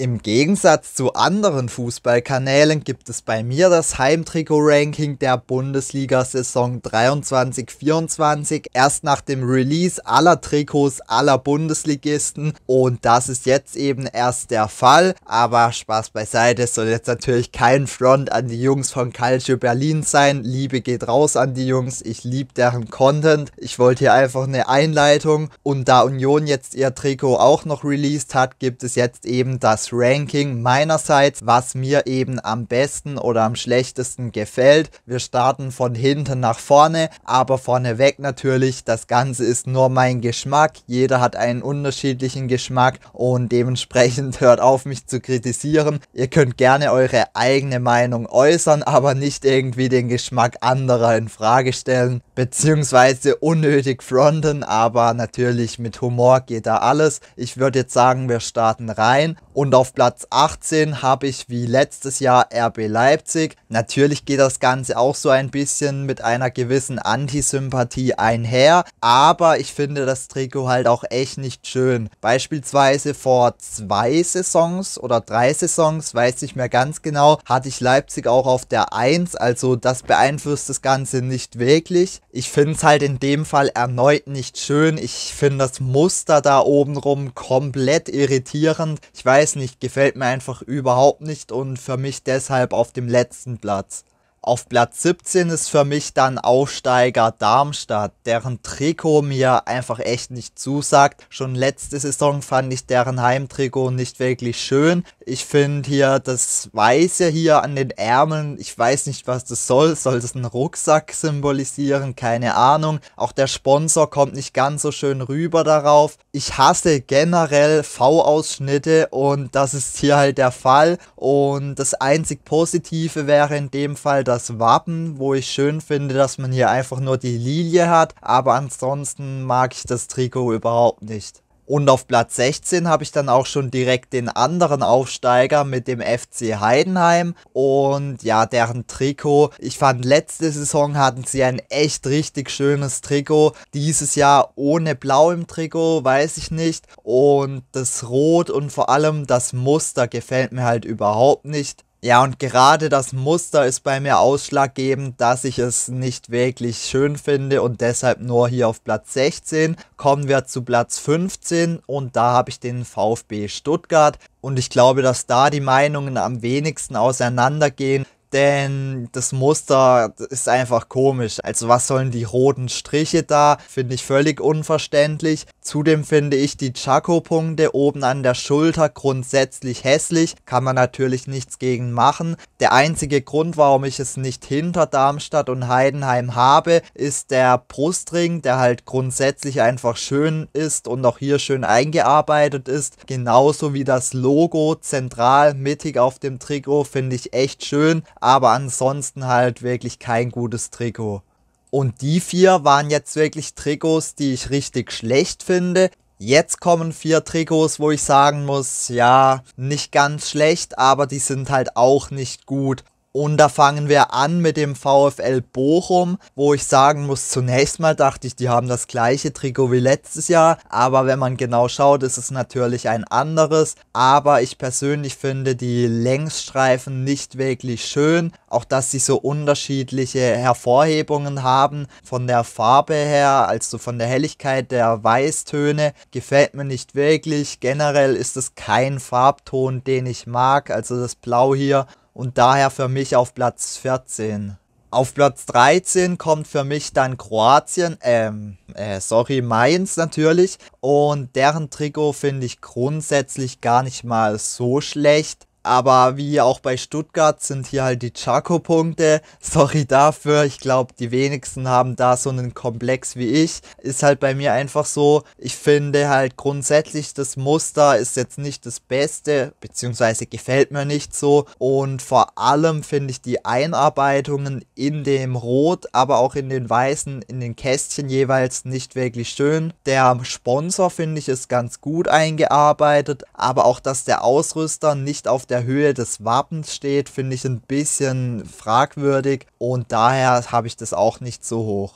Im Gegensatz zu anderen Fußballkanälen gibt es bei mir das Heimtrikot-Ranking der Bundesliga-Saison 23-24 erst nach dem Release aller Trikots aller Bundesligisten und das ist jetzt eben erst der Fall, aber Spaß beiseite, es soll jetzt natürlich kein Front an die Jungs von Calcio Berlin sein, Liebe geht raus an die Jungs, ich liebe deren Content, ich wollte hier einfach eine Einleitung und da Union jetzt ihr Trikot auch noch released hat, gibt es jetzt eben das Ranking meinerseits, was mir eben am besten oder am schlechtesten gefällt. Wir starten von hinten nach vorne, aber vorneweg natürlich, das Ganze ist nur mein Geschmack. Jeder hat einen unterschiedlichen Geschmack und dementsprechend hört auf, mich zu kritisieren. Ihr könnt gerne eure eigene Meinung äußern, aber nicht irgendwie den Geschmack anderer in Frage stellen, beziehungsweise unnötig fronten, aber natürlich mit Humor geht da alles. Ich würde jetzt sagen, wir starten rein und auf auf Platz 18 habe ich wie letztes Jahr RB Leipzig. Natürlich geht das Ganze auch so ein bisschen mit einer gewissen Antisympathie einher, aber ich finde das Trikot halt auch echt nicht schön. Beispielsweise vor zwei Saisons oder drei Saisons, weiß ich mehr ganz genau, hatte ich Leipzig auch auf der 1, also das beeinflusst das Ganze nicht wirklich. Ich finde es halt in dem Fall erneut nicht schön. Ich finde das Muster da oben rum komplett irritierend. Ich weiß nicht, nicht, gefällt mir einfach überhaupt nicht und für mich deshalb auf dem letzten Platz. Auf Platz 17 ist für mich dann Aufsteiger Darmstadt, deren Trikot mir einfach echt nicht zusagt. Schon letzte Saison fand ich deren Heimtrikot nicht wirklich schön. Ich finde hier das Weiße hier an den Ärmeln, ich weiß nicht, was das soll. Soll das einen Rucksack symbolisieren? Keine Ahnung. Auch der Sponsor kommt nicht ganz so schön rüber darauf. Ich hasse generell V-Ausschnitte und das ist hier halt der Fall. Und das einzig Positive wäre in dem Fall, das Wappen, wo ich schön finde, dass man hier einfach nur die Lilie hat, aber ansonsten mag ich das Trikot überhaupt nicht. Und auf Platz 16 habe ich dann auch schon direkt den anderen Aufsteiger mit dem FC Heidenheim. Und ja, deren Trikot. Ich fand, letzte Saison hatten sie ein echt richtig schönes Trikot. Dieses Jahr ohne Blau im Trikot, weiß ich nicht. Und das Rot und vor allem das Muster gefällt mir halt überhaupt nicht. Ja, und gerade das Muster ist bei mir ausschlaggebend, dass ich es nicht wirklich schön finde und deshalb nur hier auf Platz 16. Kommen wir zu Platz 15 und da habe ich den VfB Stuttgart und ich glaube, dass da die Meinungen am wenigsten auseinandergehen denn das Muster ist einfach komisch. Also was sollen die roten Striche da? Finde ich völlig unverständlich. Zudem finde ich die Chaco-Punkte oben an der Schulter grundsätzlich hässlich. Kann man natürlich nichts gegen machen. Der einzige Grund, warum ich es nicht hinter Darmstadt und Heidenheim habe, ist der Brustring, der halt grundsätzlich einfach schön ist und auch hier schön eingearbeitet ist. Genauso wie das Logo zentral mittig auf dem Trikot finde ich echt schön aber ansonsten halt wirklich kein gutes Trikot. Und die vier waren jetzt wirklich Trikots, die ich richtig schlecht finde. Jetzt kommen vier Trikots, wo ich sagen muss, ja, nicht ganz schlecht, aber die sind halt auch nicht gut. Und da fangen wir an mit dem VfL Bochum, wo ich sagen muss, zunächst mal dachte ich, die haben das gleiche Trikot wie letztes Jahr, aber wenn man genau schaut, ist es natürlich ein anderes. Aber ich persönlich finde die Längsstreifen nicht wirklich schön, auch dass sie so unterschiedliche Hervorhebungen haben von der Farbe her, also von der Helligkeit der Weißtöne, gefällt mir nicht wirklich. Generell ist es kein Farbton, den ich mag, also das Blau hier und daher für mich auf Platz 14. Auf Platz 13 kommt für mich dann Kroatien, ähm, äh, sorry, Mainz natürlich. Und deren Trikot finde ich grundsätzlich gar nicht mal so schlecht. Aber wie auch bei Stuttgart sind hier halt die Chaco-Punkte. Sorry dafür. Ich glaube, die wenigsten haben da so einen Komplex wie ich. Ist halt bei mir einfach so. Ich finde halt grundsätzlich das Muster ist jetzt nicht das Beste, beziehungsweise gefällt mir nicht so. Und vor allem finde ich die Einarbeitungen in dem Rot, aber auch in den Weißen, in den Kästchen jeweils nicht wirklich schön. Der Sponsor finde ich ist ganz gut eingearbeitet, aber auch, dass der Ausrüster nicht auf der Höhe des Wappens steht, finde ich ein bisschen fragwürdig und daher habe ich das auch nicht so hoch.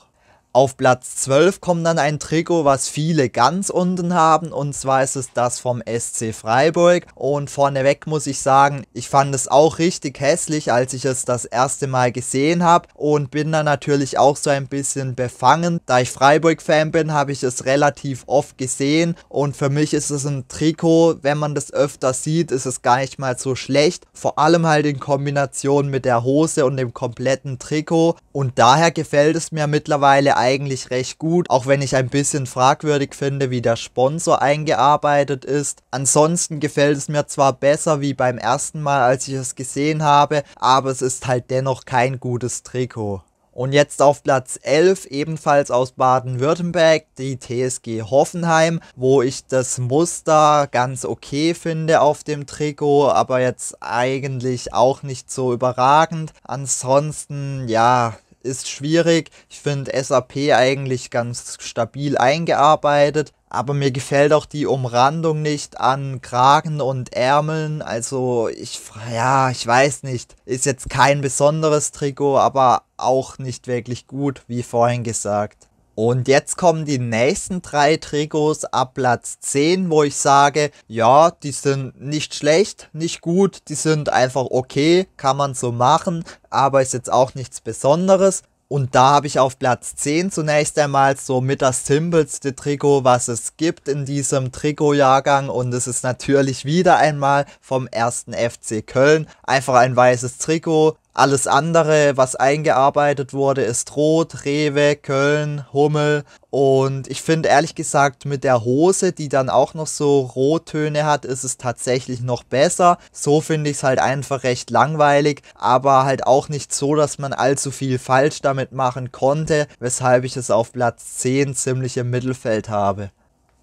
Auf Platz 12 kommt dann ein Trikot, was viele ganz unten haben und zwar ist es das vom SC Freiburg und vorneweg muss ich sagen, ich fand es auch richtig hässlich, als ich es das erste Mal gesehen habe und bin da natürlich auch so ein bisschen befangen. Da ich Freiburg-Fan bin, habe ich es relativ oft gesehen und für mich ist es ein Trikot, wenn man das öfter sieht, ist es gar nicht mal so schlecht, vor allem halt in Kombination mit der Hose und dem kompletten Trikot und daher gefällt es mir mittlerweile eigentlich recht gut, auch wenn ich ein bisschen fragwürdig finde, wie der Sponsor eingearbeitet ist. Ansonsten gefällt es mir zwar besser wie beim ersten Mal, als ich es gesehen habe, aber es ist halt dennoch kein gutes Trikot. Und jetzt auf Platz 11, ebenfalls aus Baden-Württemberg, die TSG Hoffenheim, wo ich das Muster ganz okay finde auf dem Trikot, aber jetzt eigentlich auch nicht so überragend. Ansonsten, ja, ist schwierig. Ich finde SAP eigentlich ganz stabil eingearbeitet, aber mir gefällt auch die Umrandung nicht an Kragen und Ärmeln. Also ich, ja, ich weiß nicht. Ist jetzt kein besonderes Trikot, aber auch nicht wirklich gut, wie vorhin gesagt. Und jetzt kommen die nächsten drei Trikots ab Platz 10, wo ich sage, ja, die sind nicht schlecht, nicht gut, die sind einfach okay, kann man so machen, aber ist jetzt auch nichts Besonderes. Und da habe ich auf Platz 10 zunächst einmal so mit das simpelste Trikot, was es gibt in diesem Trikotjahrgang. Und es ist natürlich wieder einmal vom ersten FC Köln. Einfach ein weißes Trikot, alles andere, was eingearbeitet wurde, ist Rot, Rewe, Köln, Hummel. Und ich finde ehrlich gesagt, mit der Hose, die dann auch noch so Rottöne hat, ist es tatsächlich noch besser. So finde ich es halt einfach recht langweilig, aber halt auch nicht so, dass man allzu viel falsch damit machen konnte, weshalb ich es auf Platz 10 ziemlich im Mittelfeld habe.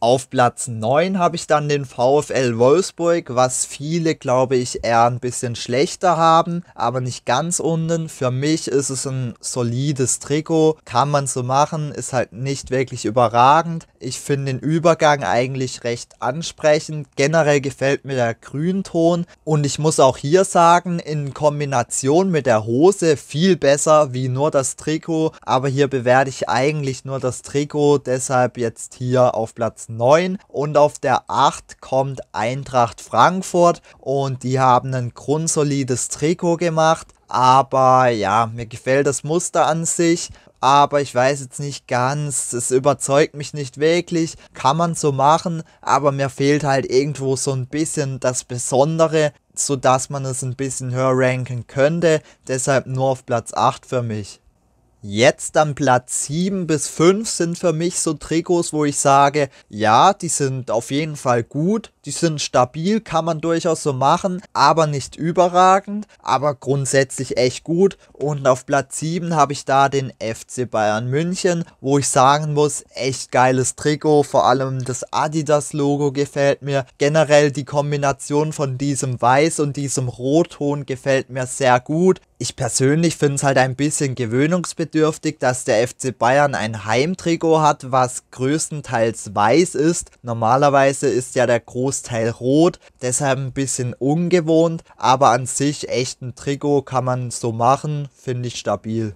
Auf Platz 9 habe ich dann den VfL Wolfsburg, was viele, glaube ich, eher ein bisschen schlechter haben, aber nicht ganz unten. Für mich ist es ein solides Trikot, kann man so machen, ist halt nicht wirklich überragend. Ich finde den Übergang eigentlich recht ansprechend. Generell gefällt mir der Grünton und ich muss auch hier sagen, in Kombination mit der Hose viel besser wie nur das Trikot, aber hier bewerte ich eigentlich nur das Trikot, deshalb jetzt hier auf Platz 9 und auf der 8 kommt Eintracht Frankfurt und die haben ein grundsolides Trikot gemacht. Aber ja, mir gefällt das Muster an sich aber ich weiß jetzt nicht ganz, es überzeugt mich nicht wirklich, kann man so machen, aber mir fehlt halt irgendwo so ein bisschen das Besondere, sodass man es ein bisschen höher ranken könnte, deshalb nur auf Platz 8 für mich. Jetzt am Platz 7 bis 5 sind für mich so Trikots, wo ich sage, ja, die sind auf jeden Fall gut, die sind stabil, kann man durchaus so machen, aber nicht überragend, aber grundsätzlich echt gut. Und auf Platz 7 habe ich da den FC Bayern München, wo ich sagen muss, echt geiles Trikot, vor allem das Adidas-Logo gefällt mir. Generell die Kombination von diesem Weiß und diesem Rotton gefällt mir sehr gut. Ich persönlich finde es halt ein bisschen gewöhnungsbedürftig, dass der FC Bayern ein Heimtrikot hat, was größtenteils weiß ist. Normalerweise ist ja der große Großteil rot, deshalb ein bisschen ungewohnt, aber an sich echt ein Trikot kann man so machen, finde ich stabil.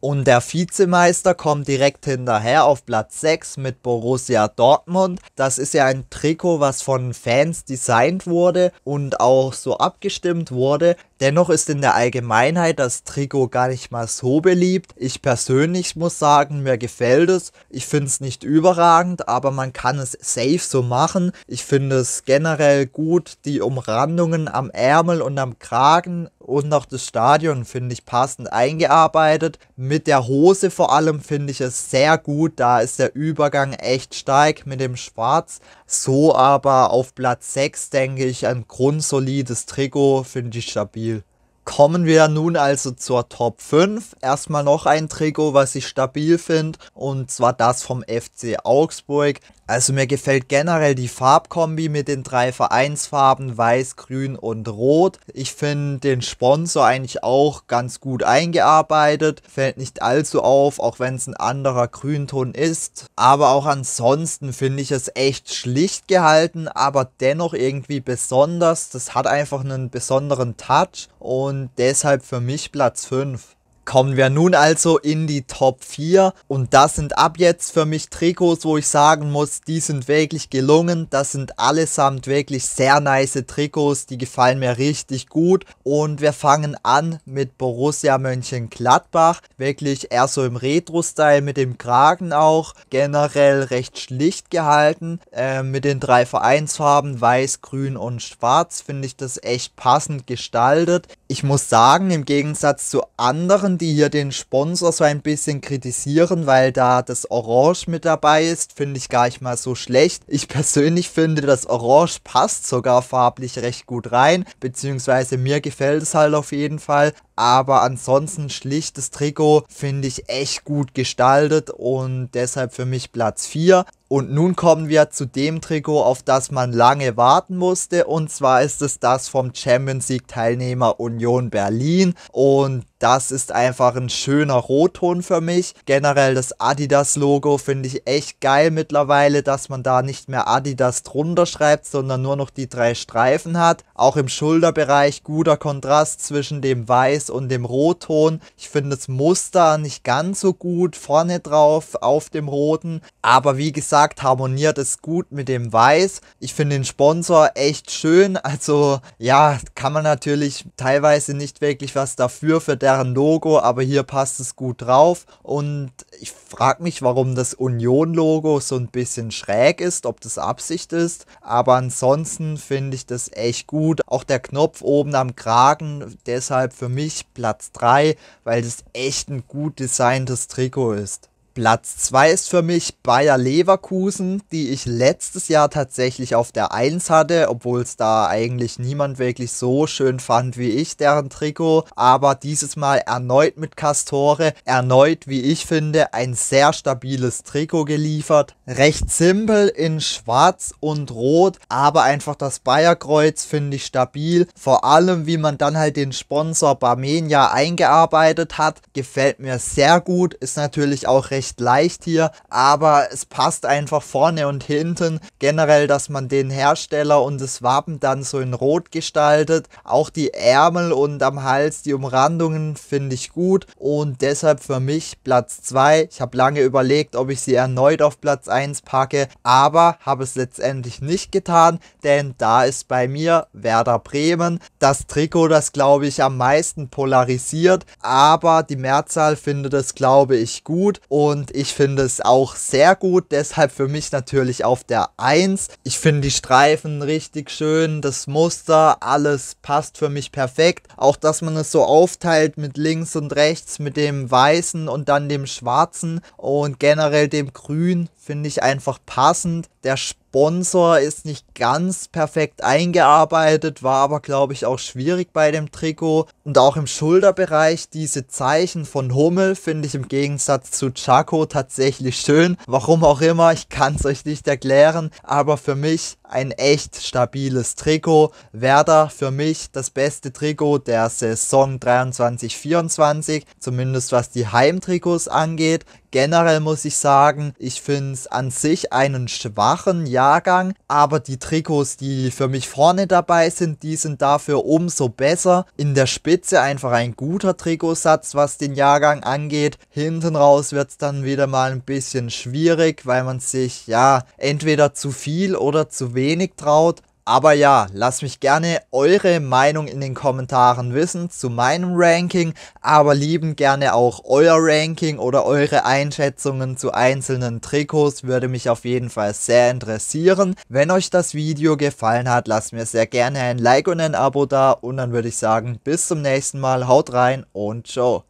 Und der Vizemeister kommt direkt hinterher auf Platz 6 mit Borussia Dortmund. Das ist ja ein Trikot, was von Fans designt wurde und auch so abgestimmt wurde. Dennoch ist in der Allgemeinheit das Trikot gar nicht mal so beliebt. Ich persönlich muss sagen, mir gefällt es. Ich finde es nicht überragend, aber man kann es safe so machen. Ich finde es generell gut. Die Umrandungen am Ärmel und am Kragen und auch das Stadion finde ich passend eingearbeitet. Mit der Hose vor allem finde ich es sehr gut. Da ist der Übergang echt stark mit dem Schwarz. So aber auf Platz 6, denke ich, ein grundsolides Trikot finde ich stabil. Kommen wir nun also zur Top 5. Erstmal noch ein Trikot, was ich stabil finde, und zwar das vom FC Augsburg. Also mir gefällt generell die Farbkombi mit den drei Vereinsfarben Weiß, Grün und Rot. Ich finde den Sponsor eigentlich auch ganz gut eingearbeitet. Fällt nicht allzu auf, auch wenn es ein anderer Grünton ist. Aber auch ansonsten finde ich es echt schlicht gehalten, aber dennoch irgendwie besonders. Das hat einfach einen besonderen Touch und und deshalb für mich Platz 5. Kommen wir nun also in die Top 4 und das sind ab jetzt für mich Trikots, wo ich sagen muss, die sind wirklich gelungen, das sind allesamt wirklich sehr nice Trikots, die gefallen mir richtig gut und wir fangen an mit Borussia Mönchengladbach, wirklich eher so im Retro-Style mit dem Kragen auch, generell recht schlicht gehalten, äh, mit den drei Vereinsfarben weiß, grün und schwarz, finde ich das echt passend gestaltet. Ich muss sagen, im Gegensatz zu anderen die hier den Sponsor so ein bisschen kritisieren, weil da das Orange mit dabei ist, finde ich gar nicht mal so schlecht. Ich persönlich finde, das Orange passt sogar farblich recht gut rein, beziehungsweise mir gefällt es halt auf jeden Fall aber ansonsten schlichtes Trikot finde ich echt gut gestaltet und deshalb für mich Platz 4. Und nun kommen wir zu dem Trikot, auf das man lange warten musste und zwar ist es das vom Champions League Teilnehmer Union Berlin und das ist einfach ein schöner Rotton für mich. Generell das Adidas Logo finde ich echt geil mittlerweile, dass man da nicht mehr Adidas drunter schreibt, sondern nur noch die drei Streifen hat. Auch im Schulterbereich guter Kontrast zwischen dem Weiß Weiß und dem Rotton. Ich finde das Muster nicht ganz so gut vorne drauf auf dem Roten. Aber wie gesagt, harmoniert es gut mit dem Weiß. Ich finde den Sponsor echt schön. Also ja, kann man natürlich teilweise nicht wirklich was dafür für deren Logo, aber hier passt es gut drauf. Und ich frage mich, warum das Union-Logo so ein bisschen schräg ist, ob das Absicht ist. Aber ansonsten finde ich das echt gut. Auch der Knopf oben am Kragen, deshalb für mich Platz 3, weil das echt ein gut designtes Trikot ist. Platz 2 ist für mich Bayer Leverkusen, die ich letztes Jahr tatsächlich auf der 1 hatte, obwohl es da eigentlich niemand wirklich so schön fand wie ich, deren Trikot. Aber dieses Mal erneut mit Castore, erneut, wie ich finde, ein sehr stabiles Trikot geliefert. Recht simpel in schwarz und rot, aber einfach das Bayerkreuz finde ich stabil. Vor allem, wie man dann halt den Sponsor Barmenia eingearbeitet hat, gefällt mir sehr gut, ist natürlich auch recht recht leicht hier, aber es passt einfach vorne und hinten. Generell, dass man den Hersteller und das Wappen dann so in Rot gestaltet. Auch die Ärmel und am Hals die Umrandungen finde ich gut und deshalb für mich Platz 2. Ich habe lange überlegt, ob ich sie erneut auf Platz 1 packe, aber habe es letztendlich nicht getan, denn da ist bei mir Werder Bremen das Trikot, das glaube ich am meisten polarisiert, aber die Mehrzahl findet es glaube ich gut und und ich finde es auch sehr gut. Deshalb für mich natürlich auf der 1. Ich finde die Streifen richtig schön, das Muster, alles passt für mich perfekt. Auch, dass man es so aufteilt mit links und rechts, mit dem weißen und dann dem schwarzen und generell dem grün, finde ich einfach passend der Sponsor ist nicht ganz perfekt eingearbeitet, war aber, glaube ich, auch schwierig bei dem Trikot. Und auch im Schulterbereich diese Zeichen von Hummel finde ich im Gegensatz zu Chaco tatsächlich schön. Warum auch immer, ich kann es euch nicht erklären, aber für mich ein echt stabiles Trikot. Werder für mich das beste Trikot der Saison 23-24, zumindest was die Heimtrikots angeht. Generell muss ich sagen, ich finde es an sich einen schwachen schwachen Jahrgang, aber die Trikots, die für mich vorne dabei sind, die sind dafür umso besser. In der Spitze einfach ein guter Trikotsatz, was den Jahrgang angeht. Hinten raus wird es dann wieder mal ein bisschen schwierig, weil man sich ja entweder zu viel oder zu wenig traut. Aber ja, lasst mich gerne eure Meinung in den Kommentaren wissen zu meinem Ranking, aber lieben gerne auch euer Ranking oder eure Einschätzungen zu einzelnen Trikots, würde mich auf jeden Fall sehr interessieren. Wenn euch das Video gefallen hat, lasst mir sehr gerne ein Like und ein Abo da und dann würde ich sagen, bis zum nächsten Mal, haut rein und ciao.